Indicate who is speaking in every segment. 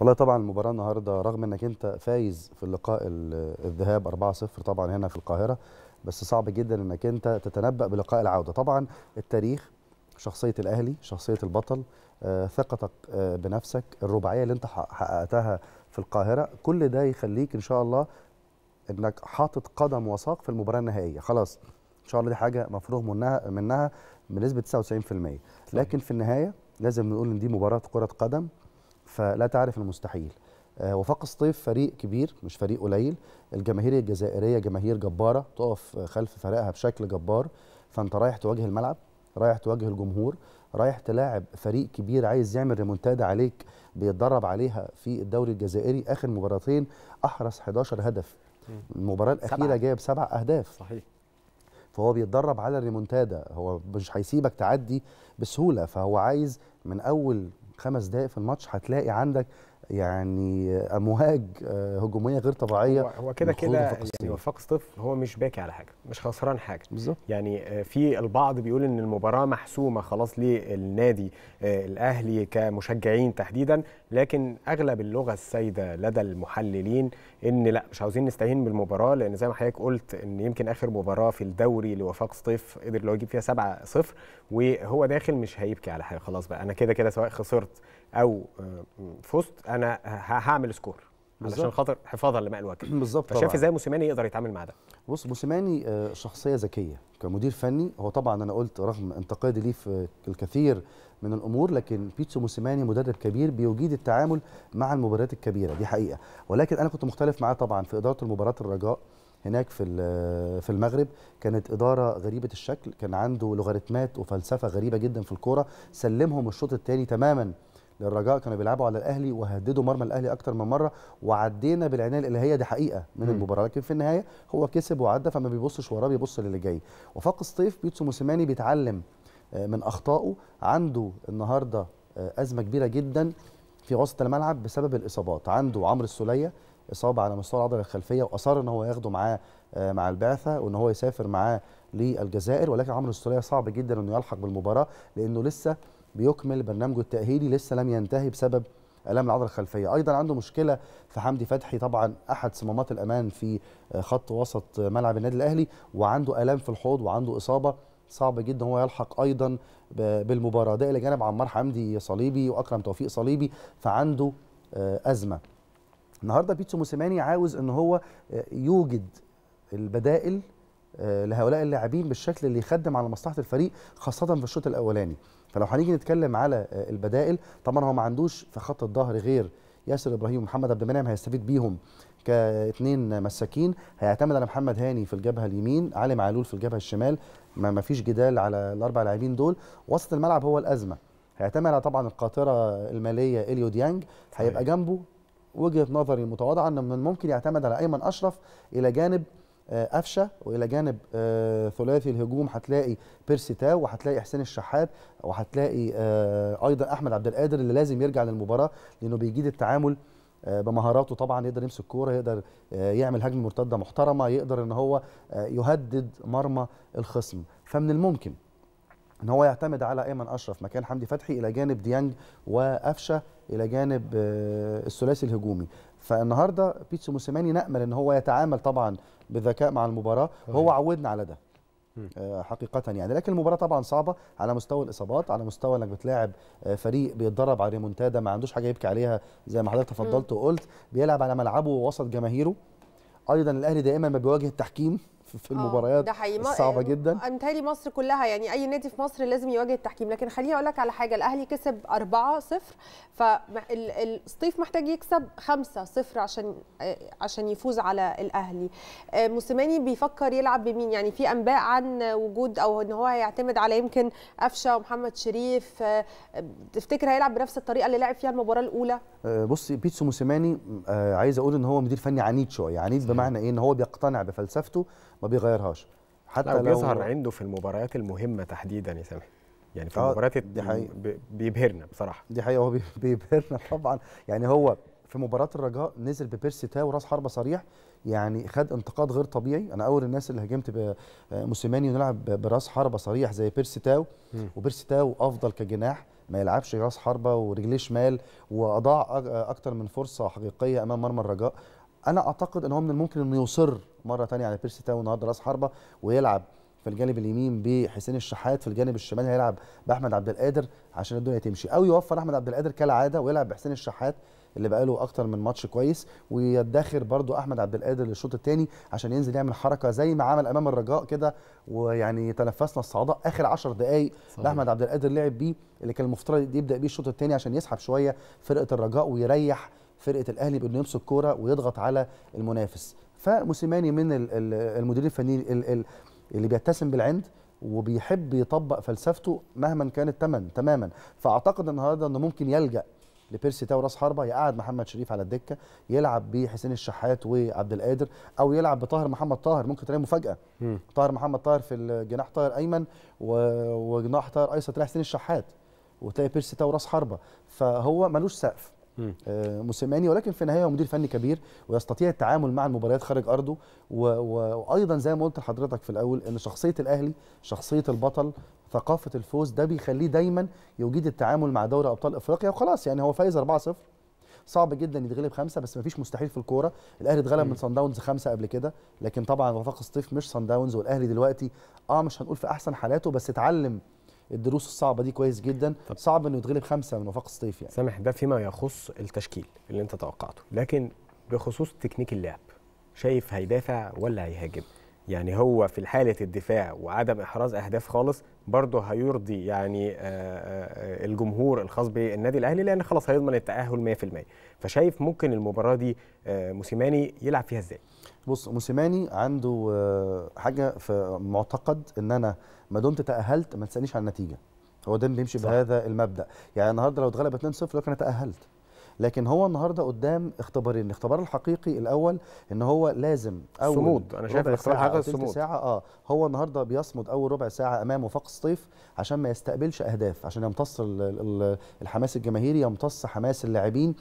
Speaker 1: والله طبعا المباراه النهارده رغم انك انت فايز في اللقاء الذهاب 4-0 طبعا هنا في القاهره بس صعب جدا انك انت تتنبأ بلقاء العوده طبعا التاريخ شخصيه الاهلي شخصيه البطل آه، ثقتك آه، بنفسك الرباعيه اللي انت حققتها في القاهره كل ده يخليك ان شاء الله انك حاطط قدم وثاق في المباراه النهائيه خلاص ان شاء الله دي حاجه مفروغ منها منها بنسبه 99% لكن في النهايه لازم نقول ان دي مباراه كره قدم فلا تعرف المستحيل آه، وفاق الصيف فريق كبير مش فريق قليل الجماهير الجزائريه جماهير جباره تقف خلف فريقها بشكل جبار فانت رايح تواجه الملعب رايح تواجه الجمهور رايح تلاعب فريق كبير عايز يعمل ريمونتادا عليك بيتدرب عليها في الدوري الجزائري اخر مباراتين احرز 11 هدف المباراه الاخيره جايب سبع اهداف صحيح فهو بيتدرب على الريمونتادا هو مش هيسيبك تعدي بسهوله فهو عايز من اول خمس دقائق في الماتش هتلاقي عندك
Speaker 2: يعني امواج آه، آه، هجوميه غير طبيعيه هو, كده كده يعني وفاق سطيف هو مش باكي على حاجه مش خسران حاجه بالظبط يعني آه، في البعض بيقول ان المباراه محسومه خلاص للنادي الاهلي كمشجعين تحديدا لكن اغلب اللغه السائده لدى المحللين ان لا مش عاوزين نستهين بالمباراه لان زي ما حضرتك قلت ان يمكن اخر مباراه في الدوري لوفاق صيف قدر لو يجيب فيها 7 0 وهو داخل مش هيبكي على حاجه خلاص بقى انا كده كده سواء خسرت او آه، فوست انا هعمل سكور علشان خاطر حفاظا لماء الوجه بالظبط فشايف ازاي موسيماني يقدر يتعامل مع ده
Speaker 1: بص موسيماني آه، شخصيه ذكيه كمدير فني هو طبعا انا قلت رغم انتقادي ليه في الكثير من الامور لكن بيتسو موسيماني مدرب كبير بيجيد التعامل مع المباريات الكبيره دي حقيقه ولكن انا كنت مختلف معاه طبعا في اداره مباراه الرجاء هناك في في المغرب كانت اداره غريبه الشكل كان عنده لوغاريتمات وفلسفه غريبه جدا في الكوره سلمهم الشوط الثاني تماما للرجاء كانوا بيلعبوا على الاهلي وهددوا مرمى الاهلي اكتر من مره وعدينا بالعنايه الالهيه دي حقيقه من م. المباراه لكن في النهايه هو كسب وعدى فما بيبصش وراه بيبص للي جاي وفاق الصيف بيتسو موسيماني بيتعلم آه، من اخطائه عنده النهارده آه، ازمه كبيره جدا في وسط الملعب بسبب الاصابات عنده عمرو السوليه اصابه على مستوى العضله الخلفيه واصر ان هو ياخده معاه آه، مع البعثه وان هو يسافر معاه للجزائر ولكن عمرو السوليه صعب جدا انه يلحق بالمباراه لانه لسه بيكمل برنامجه التأهيلي لسه لم ينتهي بسبب الام العضله الخلفيه ايضا عنده مشكله في حمدي فتحي طبعا احد صمامات الامان في خط وسط ملعب النادي الاهلي وعنده الام في الحوض وعنده اصابه صعب جدا هو يلحق ايضا بالمباراه ده الى جانب عمار حمدي صليبي واكرم توفيق صليبي فعنده آه، ازمه النهارده بيتسو موسيماني عاوز ان هو آه، يوجد البدائل آه، لهؤلاء اللاعبين بالشكل اللي يخدم على مصلحه الفريق خاصه في الشوط الاولاني فلو هنيجي نتكلم على آه، البدائل طبعا هو ما عندوش في خط الظهر غير ياسر ابراهيم ومحمد عبد المنعم هيستفيد بيهم كاثنين مساكين هيعتمد على محمد هاني في الجبهه اليمين علي معلول في الجبهه الشمال ما فيش جدال على الاربع لاعبين دول وسط الملعب هو الازمه هيعتمد على طبعا القاطره الماليه اليو ديانج هيبقى جنبه وجهه نظري المتواضعه ان من الممكن يعتمد على ايمن اشرف الى جانب آه، قفشه والى جانب آه، ثلاثي الهجوم هتلاقي بيرسي تاو وهتلاقي حسين الشحات وهتلاقي آه، ايضا احمد عبد القادر اللي لازم يرجع للمباراه لانه بيجيد التعامل بمهاراته طبعا يقدر يمسك كوره يقدر يعمل هجمه مرتده محترمه يقدر ان هو يهدد مرمى الخصم فمن الممكن ان هو يعتمد على ايمن اشرف مكان حمدي فتحي الى جانب ديانج وقفشه الى جانب الثلاثي الهجومي فالنهارده بيتسو موسيماني نامل ان هو يتعامل طبعا بذكاء مع المباراه وهو عودنا على ده آه، حقيقة يعني لكن المباراة طبعا صعبة على مستوى الإصابات على مستوى إنك بتلاعب آه، فريق بيتدرب على ريمونتادا ما عندوش حاجة يبكي عليها زي ما حضرتك تفضلت وقلت بيلعب على ملعبه ووسط جماهيره أيضا الأهلي دائما ما بيواجه التحكيم في آه، المباريات ده حقيقي الصعبه آه، جدا
Speaker 2: انتهي مصر كلها يعني اي نادي في مصر لازم يواجه التحكيم لكن خليني اقول لك على حاجه الاهلي كسب 4 0 فالصيف محتاج يكسب 5 0 عشان آه، عشان يفوز على الاهلي موسيماني بيفكر يلعب بمين يعني في انباء عن وجود او ان هو هيعتمد على يمكن قفشه ومحمد شريف تفتكر هيلعب بنفس الطريقه اللي لعب فيها المباراه الاولى
Speaker 1: بصي بيتسو موسيماني عايز اقول ان هو مدير فني عنيد شويه عنيد بمعنى ايه ان هو بيقتنع بفلسفته ما بيغيرهاش حتى لو بيظهر
Speaker 2: عنده في المباريات المهمه تحديدا يا سامح يعني في آه، المباريات دي حقيقة. بيبهرنا بصراحه
Speaker 1: دي حقيقه هو بيبهرنا طبعا يعني هو في مباراه الرجاء نزل ببيرسي تاو راس حربه صريح يعني خد انتقاد غير طبيعي انا اول الناس اللي هاجمت بموسيماني آه، نلعب براس حربه صريح زي بيرسي تاو وبيرسي تاو افضل كجناح ما يلعبش راس حربه ورجليه شمال واضاع اكتر من فرصه حقيقيه امام مرمى الرجاء انا اعتقد ان هو من الممكن انه يصر مره ثانيه على بيرسي تاون النهارده راس حربه ويلعب في الجانب اليمين بحسين الشحات في الجانب الشمال هيلعب باحمد عبد القادر عشان الدنيا تمشي او يوفر احمد عبد القادر كالعاده ويلعب بحسين الشحات اللي بقاله اكتر من ماتش كويس ويدخر برضو احمد عبد القادر للشوط الثاني عشان ينزل يعمل حركه زي ما عمل امام الرجاء كده ويعني تنفسنا الصعداء اخر 10 دقائق لاحمد عبد القادر لعب بيه اللي كان المفترض يبدا بيه الشوط الثاني عشان يسحب شويه فرقه الرجاء ويريح فرقه الاهلي بانه يمسك كوره ويضغط على المنافس فموسيماني من المدير الفني اللي بيتسم بالعند وبيحب يطبق فلسفته مهما كان الثمن تماما فاعتقد النهارده انه ممكن يلجا لبيرسي تاو راس حربه يقعد محمد شريف على الدكه يلعب بحسين الشحات وعبد القادر او يلعب بطاهر محمد طاهر ممكن تلاقي مفاجاه م. طاهر محمد طاهر في الجناح طاهر ايمن وجناح طاهر ايسر تلاقي حسين الشحات وتلاقي بيرسي تاو راس حربه فهو ملوش سقف موسيماني آه، ولكن في النهايه هو مدير فني كبير ويستطيع التعامل مع المباريات خارج ارضه و... و... وايضا زي ما قلت لحضرتك في الاول ان شخصيه الاهلي شخصيه البطل ثقافه الفوز ده بيخليه دايما يجيد التعامل مع دوري ابطال افريقيا وخلاص يعني هو فايز 4-0 صعب جدا يتغلب خمسه بس مفيش مستحيل في الكوره الاهلي اتغلب من صن داونز خمسه قبل كده لكن طبعا وفاق الصيف مش صن داونز والاهلي دلوقتي اه مش هنقول في احسن حالاته بس اتعلم الدروس
Speaker 2: الصعبه دي كويس جدا طب. صعب انه يتغلب خمسه من وفاق الصيف يعني سامح ده فيما يخص التشكيل اللي انت توقعته لكن بخصوص تكنيك اللعب شايف هيدافع ولا هيهاجم يعني هو في حالة الدفاع وعدم إحراز أهداف خالص برضه هيرضي يعني آه، آه، آه، الجمهور الخاص بالنادي الأهلي لأن خلاص هيضمن التأهل 100% فشايف ممكن المباراة دي موسيماني يلعب فيها إزاي؟ بص موسيماني
Speaker 1: عنده حاجة في معتقد إن أنا ما دمت تأهلت ما تسألنيش عن النتيجة هو ده بيمشي بهذا المبدأ يعني النهارده لو اتغلب 2-0 كان تأهلت لكن هو النهارده قدام اختبارين الاختبار الحقيقي الاول ان هو لازم اول صمود انا شايف الاختبار الحقيقي الصمود ساعه اه هو النهارده بيصمد اول ربع ساعه امام وفاق الصيف عشان ما يستقبلش اهداف عشان يمتص الحماس الجماهيري يمتص حماس اللاعبين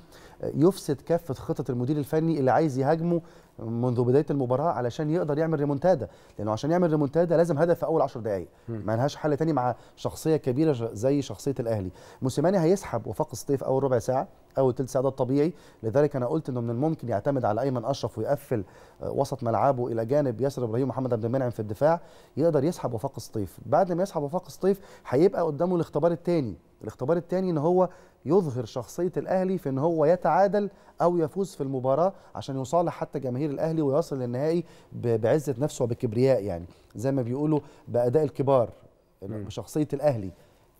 Speaker 1: آه، يفسد كافه خطط المدير الفني اللي عايز يهاجمه منذ بدايه المباراه علشان يقدر يعمل ريمونتادا لانه عشان يعمل ريمونتادا لازم هدف في اول 10 دقائق ما لهاش حل تاني مع شخصيه كبيره زي شخصيه الاهلي موسيماني هيسحب وفاق الصيف اول ربع ساعه اول ثلث ساعه ده الطبيعي لذلك انا قلت انه من الممكن يعتمد على ايمن اشرف ويقفل آه، وسط ملعبه الى جانب ياسر ابراهيم ومحمد عبد المنعم في الدفاع يقدر يسحب وفاق الصيف بعد ما يسحب وفاق الصيف هيبقى قدامه الاختبار الثاني الاختبار الثاني ان هو يظهر شخصيه الاهلي في ان هو يتعادل او يفوز في المباراه عشان يصالح حتى جماهير الاهلي ويصل للنهائي بعزه نفسه وبكبرياء يعني زي ما بيقولوا باداء الكبار بشخصيه الاهلي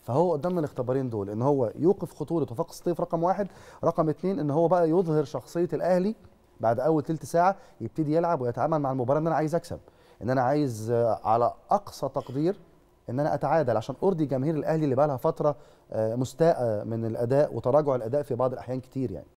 Speaker 1: فهو قدامنا الاختبارين دول ان هو يوقف خطوره وفاق السطيف رقم واحد رقم اثنين ان هو بقى يظهر شخصيه الاهلي بعد اول ثلث ساعه يبتدي يلعب ويتعامل مع المباراه ان انا عايز اكسب ان انا عايز على اقصى تقدير ان انا اتعادل عشان ارضي جماهير الاهلي اللي بقى لها فتره آه، مستاءه من الاداء وتراجع الاداء في بعض الاحيان كتير يعني